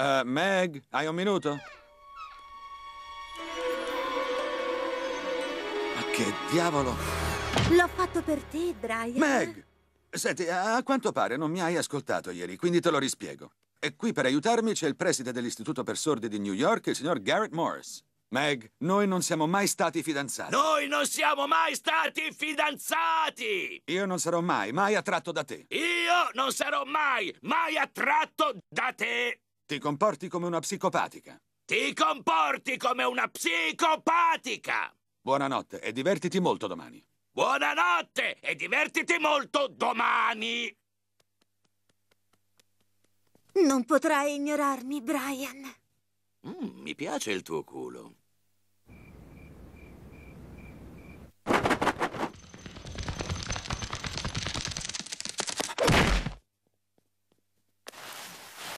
Uh, Meg, hai un minuto? Ma che diavolo! L'ho fatto per te, Brian. Meg! Senti, a quanto pare non mi hai ascoltato ieri, quindi te lo rispiego. E qui per aiutarmi c'è il preside dell'Istituto per Sordi di New York, il signor Garrett Morris. Meg, noi non siamo mai stati fidanzati. Noi non siamo mai stati fidanzati! Io non sarò mai, mai attratto da te. Io non sarò mai, mai attratto da te! Ti comporti come una psicopatica. Ti comporti come una psicopatica! Buonanotte e divertiti molto domani. Buonanotte e divertiti molto domani! Non potrai ignorarmi, Brian. Mm, mi piace il tuo culo.